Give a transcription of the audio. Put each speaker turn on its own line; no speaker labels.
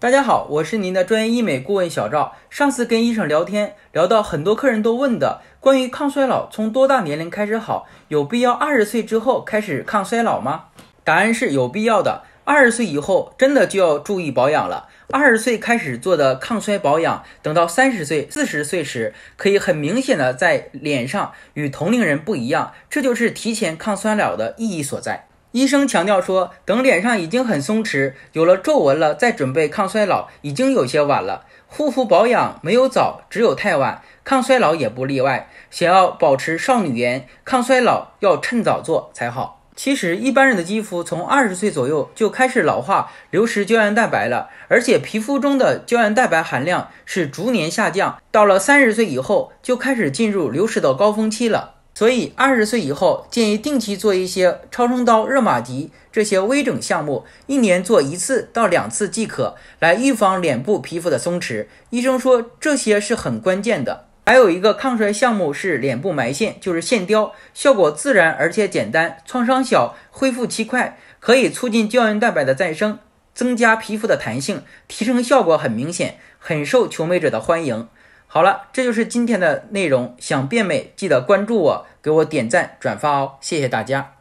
大家好，我是您的专业医美顾问小赵。上次跟医生聊天，聊到很多客人都问的关于抗衰老，从多大年龄开始好？有必要二十岁之后开始抗衰老吗？答案是有必要的。二十岁以后真的就要注意保养了。二十岁开始做的抗衰保养，等到三十岁、四十岁时，可以很明显的在脸上与同龄人不一样，这就是提前抗衰老的意义所在。医生强调说，等脸上已经很松弛，有了皱纹了，再准备抗衰老已经有些晚了。护肤保养没有早，只有太晚，抗衰老也不例外。想要保持少女颜，抗衰老要趁早做才好。其实，一般人的肌肤从二十岁左右就开始老化，流失胶原蛋白了，而且皮肤中的胶原蛋白含量是逐年下降，到了三十岁以后就开始进入流失的高峰期了。所以，二十岁以后建议定期做一些超声刀、热玛吉这些微整项目，一年做一次到两次即可，来预防脸部皮肤的松弛。医生说这些是很关键的。还有一个抗衰项目是脸部埋线，就是线雕，效果自然而且简单，创伤小，恢复期快，可以促进胶原蛋白的再生，增加皮肤的弹性，提升效果很明显，很受求美者的欢迎。好了，这就是今天的内容。想变美，记得关注我，给我点赞、转发哦！谢谢大家。